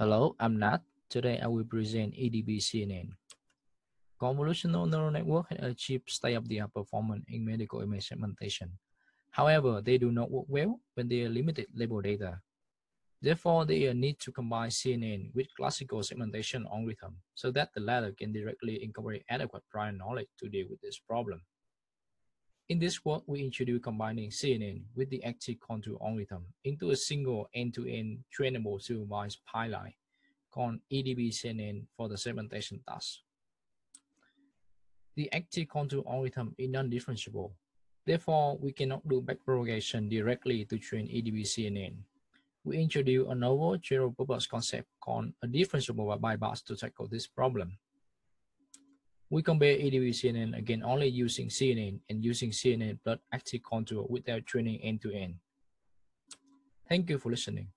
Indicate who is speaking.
Speaker 1: Hello, I'm Nat. Today I will present EDB-CNN. Convolutional neural network has achieved state-of-the-art performance in medical image segmentation. However, they do not work well when they are limited label data. Therefore, they need to combine CNN with classical segmentation algorithm so that the latter can directly incorporate adequate prior knowledge to deal with this problem. In this work, we introduce combining CNN with the active contour algorithm into a single end-to-end -end trainable supervised pipeline called EDB CNN for the segmentation task. The active contour algorithm is non-differentiable. Therefore, we cannot do backpropagation directly to train EDB CNN. We introduce a novel general purpose concept called a differentiable bypass to tackle this problem. We compare EDV-CNN again only using CNN and using CNN Blood active control without training end-to-end. -end. Thank you for listening.